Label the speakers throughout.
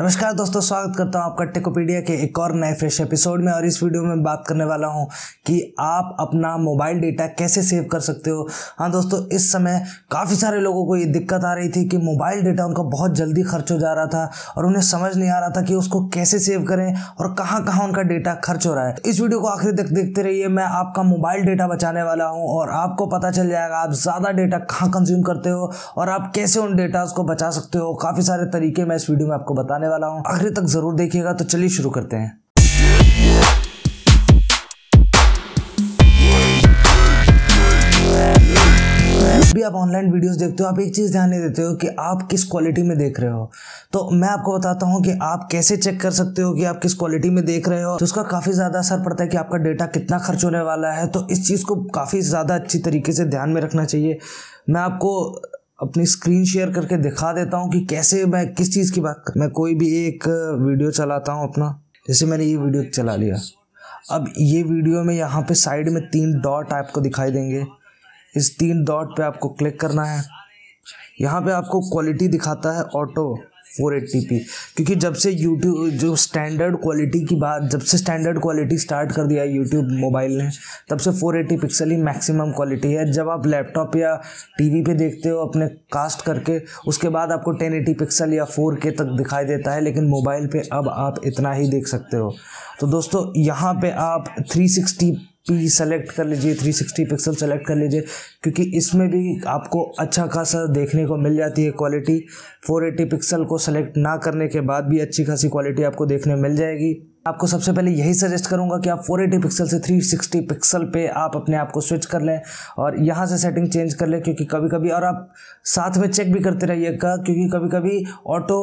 Speaker 1: नमस्कार दोस्तों स्वागत करता हूं आपका टेकोपीडिया के एक और नए फ्रेश एपिसोड में और इस वीडियो में बात करने वाला हूं कि आप अपना मोबाइल डेटा कैसे सेव कर सकते हो हाँ दोस्तों इस समय काफ़ी सारे लोगों को ये दिक्कत आ रही थी कि मोबाइल डेटा उनका बहुत जल्दी खर्च हो जा रहा था और उन्हें समझ नहीं आ रहा था कि उसको कैसे सेव करें और कहाँ कहाँ उनका डेटा खर्च हो रहा है इस वीडियो को आखिर तक देखते रहिए मैं आपका मोबाइल डेटा बचाने वाला हूँ और आपको पता चल जाएगा आप ज़्यादा डेटा कहाँ कंज्यूम करते हो और आप कैसे उन डेटाज को बचा सकते हो काफ़ी सारे तरीके मैं इस वीडियो में आपको बताने बताने वाला हूँ आखिर तक ज़रूर देखिएगा तो चलिए शुरू करते हैं आप ऑनलाइन वीडियोस देखते हो आप एक चीज़ ध्यान नहीं देते हो कि आप किस क्वालिटी में देख रहे हो तो मैं आपको बताता हूं कि आप कैसे चेक कर सकते हो कि आप किस क्वालिटी में देख रहे हो तो उसका काफ़ी ज़्यादा असर पड़ता है कि आपका डेटा कितना खर्च होने वाला है तो इस चीज़ को काफ़ी ज़्यादा अच्छी तरीके से ध्यान में रखना चाहिए मैं आपको अपनी स्क्रीन शेयर करके दिखा देता हूँ कि कैसे मैं किस चीज़ की बात कर मैं कोई भी एक वीडियो चलाता हूँ अपना जैसे मैंने ये वीडियो चला लिया अब ये वीडियो में यहाँ पे साइड में तीन डॉट आपको दिखाई देंगे इस तीन डॉट पे आपको क्लिक करना है यहाँ पे आपको क्वालिटी दिखाता है ऑटो फोर पी क्योंकि जब से यूट्यूब जो स्टैंडर्ड क्वालिटी की बात जब से स्टैंडर्ड क्वालिटी स्टार्ट कर दिया है यूट्यूब मोबाइल ने तब से फोर एट्टी पिक्सल ही मैक्सिमम क्वालिटी है जब आप लैपटॉप या टी वी देखते हो अपने कास्ट करके उसके बाद आपको टेन एटी पिक्सल या फोर के तक दिखाई देता है लेकिन मोबाइल पर अब आप इतना ही देख सकते हो तो दोस्तों यहाँ पर आप थ्री सिक्सटी की सेलेक्ट कर लीजिए 360 पिक्सल सेलेक्ट कर लीजिए क्योंकि इसमें भी आपको अच्छा खासा देखने को मिल जाती है क्वालिटी 480 पिक्सल को सेलेक्ट ना करने के बाद भी अच्छी खासी क्वालिटी आपको देखने मिल जाएगी आपको सबसे पहले यही सजेस्ट करूंगा कि आप 480 पिक्सल से 360 पिक्सल पे आप अपने आप को स्विच कर लें और यहाँ से सेटिंग चेंज कर लें क्योंकि कभी कभी और आप साथ में चेक भी करते रहिएगा क्योंकि कभी कभी ऑटो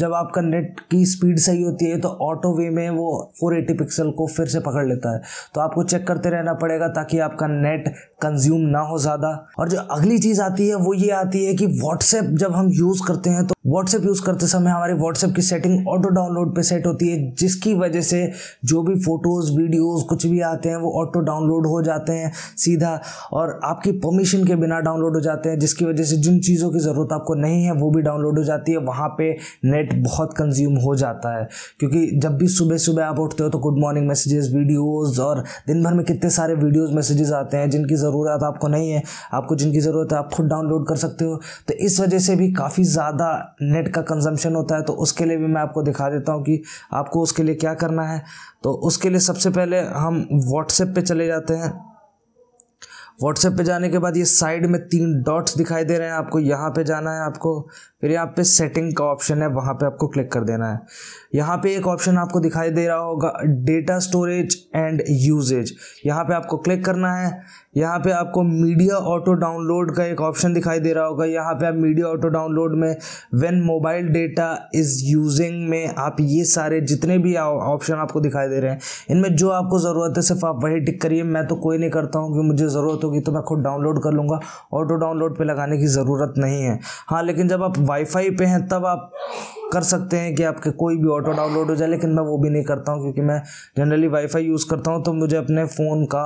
Speaker 1: जब आपका नेट की स्पीड सही होती है तो ऑटो वे में वो 480 पिक्सल को फिर से पकड़ लेता है तो आपको चेक करते रहना पड़ेगा ताकि आपका नेट कंज्यूम ना हो ज़्यादा और जो अगली चीज़ आती है वो ये आती है कि व्हाट्सएप जब हम यूज़ करते हैं तो व्हाट्सएप यूज़ करते समय हमारे व्हाट्सएप की सेटिंग ऑटो डाउनलोड पे सेट होती है जिसकी वजह वजह से जो भी फ़ोटोज़ वीडियोज़ कुछ भी आते हैं वो ऑटो डाउनलोड हो जाते हैं सीधा और आपकी परमिशन के बिना डाउनलोड हो जाते हैं जिसकी वजह से जिन चीज़ों की ज़रूरत आपको नहीं है वो भी डाउनलोड हो जाती है वहाँ पर नेट बहुत कंज्यूम हो जाता है क्योंकि जब भी सुबह सुबह आप उठते हो तो गुड मॉर्निंग मैसेजेस वीडियोज़ और दिन भर में कितने सारे वीडियोज़ मैसेजेस आते हैं जिनकी ज़रूरत आपको नहीं है आपको जिनकी ज़रूरत है आप खुद डाउनलोड कर सकते हो तो इस वजह से भी काफ़ी ज़्यादा नेट का कंजम्पशन होता है तो उसके लिए भी मैं आपको दिखा देता हूँ कि आपको उसके लिए क्या करना करना है तो उसके लिए सबसे पहले हम व्हाट्सएप पे चले जाते हैं व्हाट्सएप पे जाने के बाद ये साइड में तीन डॉट्स दिखाई दे रहे हैं आपको यहाँ पे जाना है आपको फिर यहाँ पे सेटिंग का ऑप्शन है वहाँ पे आपको क्लिक कर देना है यहाँ पे एक ऑप्शन आपको दिखाई दे रहा होगा डेटा स्टोरेज एंड यूजेज यहाँ पे आपको क्लिक करना है यहाँ पे आपको मीडिया ऑटो डाउनलोड का एक ऑप्शन दिखाई दे रहा होगा यहाँ पे आप मीडिया ऑटो डाउनलोड में when mobile data is using में आप ये सारे जितने भी ऑप्शन आपको दिखाई दे रहे हैं इनमें जो आपको ज़रूरत है सिर्फ आप वही टिक करिए मैं तो कोई नहीं करता हूँ कि मुझे ज़रूरत होगी तो मैं खुद डाउनलोड कर लूँगा ऑटो डाउनलोड पर लगाने की ज़रूरत नहीं है हाँ लेकिन जब आप वाईफाई पे हैं तब आप कर सकते हैं कि आपके कोई भी ऑटो डाउनलोड हो जाए लेकिन मैं वो भी नहीं करता हूँ क्योंकि मैं जनरली वाईफाई यूज़ करता हूँ तो मुझे अपने फ़ोन का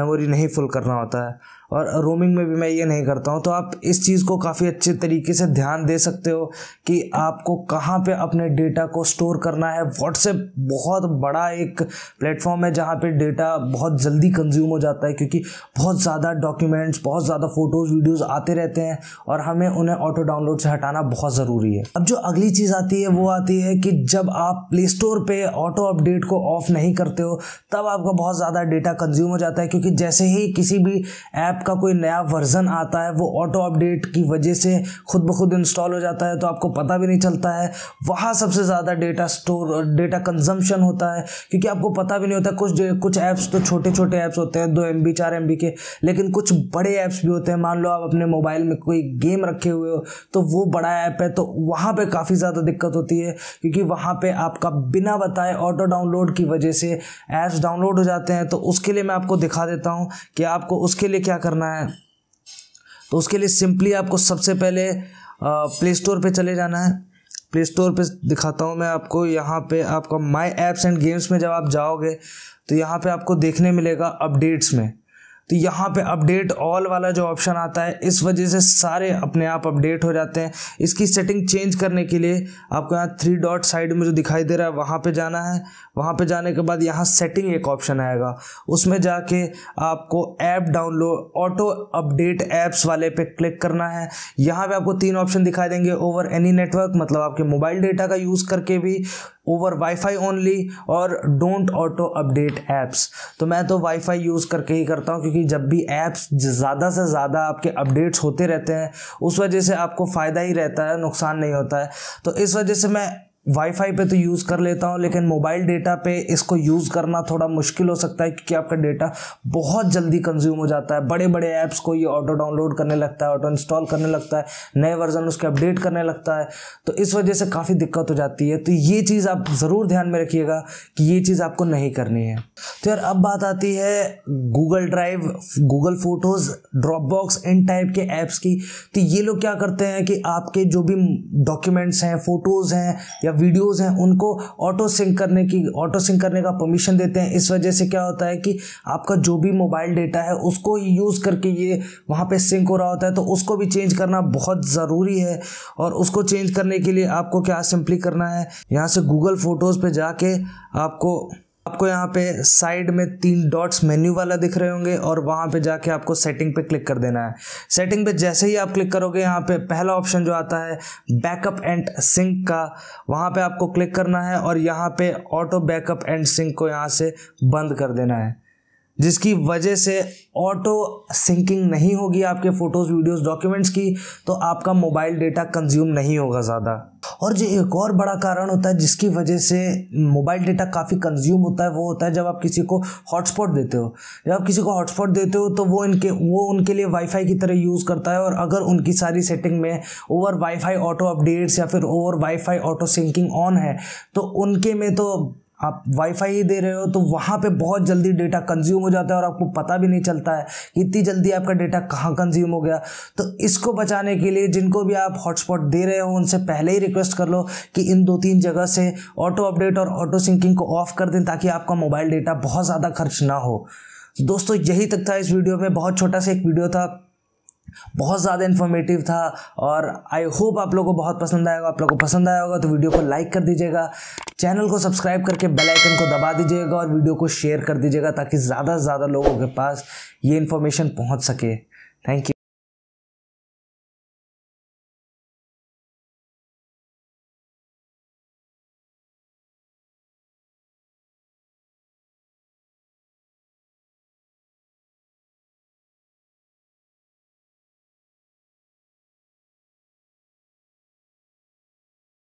Speaker 1: मेमोरी नहीं फुल करना होता है और रोमिंग में भी मैं ये नहीं करता हूँ तो आप इस चीज़ को काफ़ी अच्छे तरीके से ध्यान दे सकते हो कि आपको कहाँ पे अपने डेटा को स्टोर करना है व्हाट्सएप बहुत बड़ा एक प्लेटफॉर्म है जहाँ पे डेटा बहुत जल्दी कंज्यूम हो जाता है क्योंकि बहुत ज़्यादा डॉक्यूमेंट्स बहुत ज़्यादा फ़ोटोज़ वीडियोज़ आते रहते हैं और हमें उन्हें ऑटो डाउनलोड से हटाना बहुत ज़रूरी है अब जो अगली चीज़ आती है वो आती है कि जब आप प्ले स्टोर पर ऑटो अपडेट को ऑफ नहीं करते हो तब आपका बहुत ज़्यादा डेटा कंज्यूम हो जाता है क्योंकि जैसे ही किसी भी ऐप का कोई नया वर्जन आता है वो ऑटो अपडेट की वजह से खुद ब खुद इंस्टॉल हो जाता है तो आपको पता भी नहीं चलता है वहाँ सबसे ज़्यादा डेटा स्टोर डेटा कंजम्पशन होता है क्योंकि आपको पता भी नहीं होता कुछ कुछ ऐप्स तो छोटे छोटे ऐप्स होते हैं दो एम बी चार एम बी के लेकिन कुछ बड़े ऐप्स भी होते हैं मान लो आप अपने मोबाइल में कोई गेम रखे हुए हो तो वो बड़ा ऐप है तो वहाँ पर काफ़ी ज़्यादा दिक्कत होती है क्योंकि वहाँ पर आपका बिना बताए ऑटो डाउनलोड की वजह से ऐप्स डाउनलोड हो जाते हैं तो उसके लिए मैं आपको दिखा देता हूँ कि आपको उसके लिए क्या करना है तो उसके लिए सिंपली आपको सबसे पहले प्ले स्टोर पर चले जाना है प्ले स्टोर पर दिखाता हूँ मैं आपको यहाँ पे आपका माई ऐप्स एंड गेम्स में जब आप जाओगे तो यहाँ पे आपको देखने मिलेगा अपडेट्स में तो यहाँ पे अपडेट ऑल वाला जो ऑप्शन आता है इस वजह से सारे अपने आप अपडेट हो जाते हैं इसकी सेटिंग चेंज करने के लिए आपको यहाँ थ्री डॉट साइड में जो दिखाई दे रहा है वहाँ पे जाना है वहाँ पे जाने के बाद यहाँ सेटिंग एक ऑप्शन आएगा उसमें जाके आपको app download auto update apps वाले पे क्लिक करना है यहाँ पे आपको तीन ऑप्शन दिखाई देंगे ओवर एनी नेटवर्क मतलब आपके मोबाइल डेटा का यूज़ करके भी ओवर वाईफाई ओनली और डोंट ऑटो अपडेट ऐप्स तो मैं तो वाईफाई यूज़ करके ही करता हूँ क्योंकि कि जब भी ऐप्स ज़्यादा से ज़्यादा आपके अपडेट्स होते रहते हैं उस वजह से आपको फ़ायदा ही रहता है नुकसान नहीं होता है तो इस वजह से मैं वाईफाई पे तो यूज़ कर लेता हूँ लेकिन मोबाइल डेटा पे इसको यूज़ करना थोड़ा मुश्किल हो सकता है क्योंकि आपका डेटा बहुत जल्दी कंज्यूम हो जाता है बड़े बड़े ऐप्स को ये ऑटो डाउनलोड करने लगता है ऑटो इंस्टॉल करने लगता है नए वर्जन उसके अपडेट करने लगता है तो इस वजह से काफ़ी दिक्कत हो जाती है तो ये चीज़ आप ज़रूर ध्यान में रखिएगा कि ये चीज़ आपको नहीं करनी है तो यार अब बात आती है Google Drive Google Photos Dropbox इन टाइप के ऐप्स की तो ये लोग क्या करते हैं कि आपके जो भी डॉक्यूमेंट्स हैं फ़ोटोज़ हैं या वीडियोस हैं उनको ऑटो सिंक करने की ऑटो सिंक करने का परमिशन देते हैं इस वजह से क्या होता है कि आपका जो भी मोबाइल डेटा है उसको ही यूज़ करके ये वहाँ पर सिंक हो रहा होता है तो उसको भी चेंज करना बहुत ज़रूरी है और उसको चेंज करने के लिए आपको क्या सिंपली करना है यहाँ से गूगल फ़ोटोज़ पर जाके आपको आपको यहाँ पे साइड में तीन डॉट्स मेन्यू वाला दिख रहे होंगे और वहाँ पे जाके आपको सेटिंग पे क्लिक कर देना है सेटिंग पे जैसे ही आप क्लिक करोगे यहाँ पे पहला ऑप्शन जो आता है बैकअप एंड सिंक का वहाँ पे आपको क्लिक करना है और यहाँ पे ऑटो बैकअप एंड सिंक को यहाँ से बंद कर देना है जिसकी वजह से ऑटो सिंकिंग नहीं होगी आपके फ़ोटोज़ वीडियोस डॉक्यूमेंट्स की तो आपका मोबाइल डेटा कंज्यूम नहीं होगा ज़्यादा और जो एक और बड़ा कारण होता है जिसकी वजह से मोबाइल डेटा काफ़ी कंज्यूम होता है वो होता है जब आप किसी को हॉटस्पॉट देते हो जब आप किसी को हॉटस्पॉट देते हो तो वो इनके वो उनके लिए वाईफाई की तरह यूज़ करता है और अगर उनकी सारी सेटिंग में ओवर वाईफाई ऑटो अपडेट्स या फिर over WiFi auto syncing on है तो उनके में तो आप वाईफाई ही दे रहे हो तो वहाँ पे बहुत जल्दी डेटा कंज्यूम हो जाता है और आपको पता भी नहीं चलता है कि इतनी जल्दी आपका डेटा कहाँ कंज्यूम हो गया तो इसको बचाने के लिए जिनको भी आप हॉटस्पॉट दे रहे हो उनसे पहले ही रिक्वेस्ट कर लो कि इन दो तीन जगह से ऑटो अपडेट और ऑटो सिंकिंग को ऑफ कर दें ताकि आपका मोबाइल डेटा बहुत ज़्यादा खर्च ना हो दोस्तों यही तक था इस वीडियो में बहुत छोटा सा एक वीडियो था बहुत ज़्यादा इन्फॉर्मेटिव था और आई होप आप लोगों को बहुत पसंद आएगा आप लोगों को पसंद आया होगा तो वीडियो को लाइक कर दीजिएगा चैनल को सब्सक्राइब करके बेल आइकन को दबा दीजिएगा और वीडियो को शेयर कर दीजिएगा ताकि ज़्यादा से ज़्यादा लोगों के पास ये इन्फॉर्मेशन पहुँच सके थैंक यू